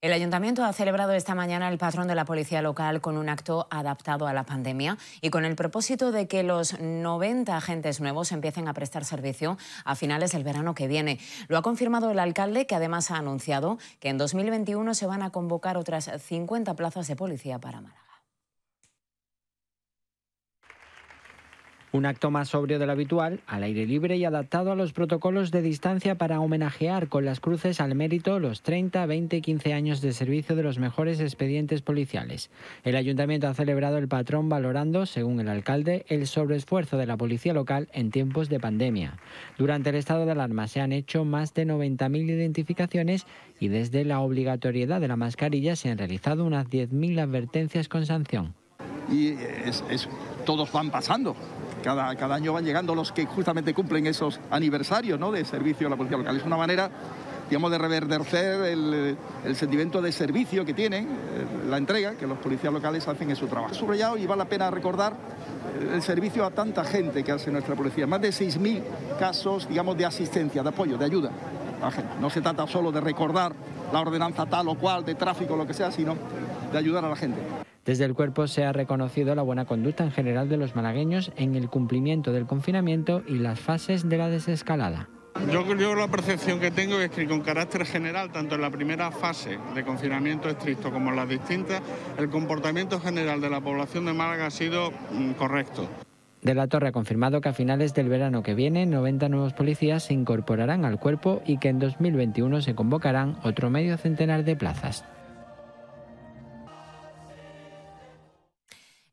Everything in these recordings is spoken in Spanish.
El ayuntamiento ha celebrado esta mañana el patrón de la policía local con un acto adaptado a la pandemia y con el propósito de que los 90 agentes nuevos empiecen a prestar servicio a finales del verano que viene. Lo ha confirmado el alcalde, que además ha anunciado que en 2021 se van a convocar otras 50 plazas de policía para Málaga. Un acto más sobrio de lo habitual, al aire libre y adaptado a los protocolos de distancia para homenajear con las cruces al mérito los 30, 20 y 15 años de servicio de los mejores expedientes policiales. El ayuntamiento ha celebrado el patrón valorando, según el alcalde, el sobreesfuerzo de la policía local en tiempos de pandemia. Durante el estado de alarma se han hecho más de 90.000 identificaciones y desde la obligatoriedad de la mascarilla se han realizado unas 10.000 advertencias con sanción. Y es, todos van pasando. Cada, año van llegando los que justamente cumplen esos aniversarios ¿no? de servicio a la policía local. Es una manera digamos, de reverdecer el, sentimiento de servicio que tienen, eh, la entrega que los policías locales hacen en su trabajo. Subrayado y vale la pena recordar el servicio a tanta gente que hace nuestra policía. Más de 6.000 casos, digamos, de asistencia, de apoyo, de ayuda. a gente. No se trata solo de recordar la ordenanza tal o cual, de tráfico, lo que sea, sino de ayudar a la gente. Desde el cuerpo se ha reconocido la buena conducta en general de los malagueños en el cumplimiento del confinamiento y las fases de la desescalada. Yo, que la percepción que tengo es que con carácter general, tanto en la primera fase de confinamiento estricto como en las distintas, el comportamiento general de la población de Málaga ha sido mm, correcto. De la Torre ha confirmado que a finales del verano que viene 90 nuevos policías se incorporarán al cuerpo y que en 2021 se convocarán otro medio centenar de plazas.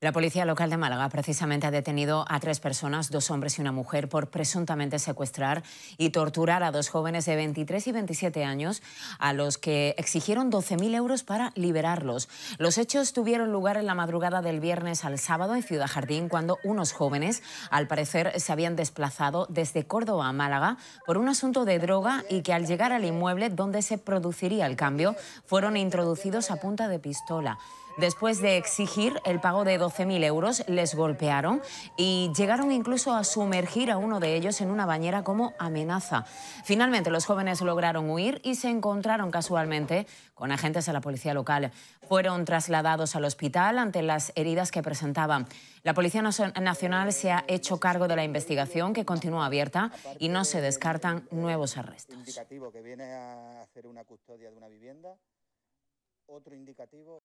La policía local de Málaga precisamente ha detenido a tres personas, dos hombres y una mujer, por presuntamente secuestrar y torturar a dos jóvenes de 23 y 27 años, a los que exigieron 12.000 euros para liberarlos. Los hechos tuvieron lugar en la madrugada del viernes al sábado en Ciudad Jardín, cuando unos jóvenes, al parecer, se habían desplazado desde Córdoba a Málaga por un asunto de droga y que al llegar al inmueble donde se produciría el cambio, fueron introducidos a punta de pistola. Después de exigir el pago de mil euros, les golpearon y llegaron incluso a sumergir a uno de ellos en una bañera como amenaza. Finalmente los jóvenes lograron huir y se encontraron casualmente con agentes de la policía local. Fueron trasladados al hospital ante las heridas que presentaban. La Policía Nacional se ha hecho cargo de la investigación que continúa abierta y no se descartan nuevos arrestos. Otro indicativo.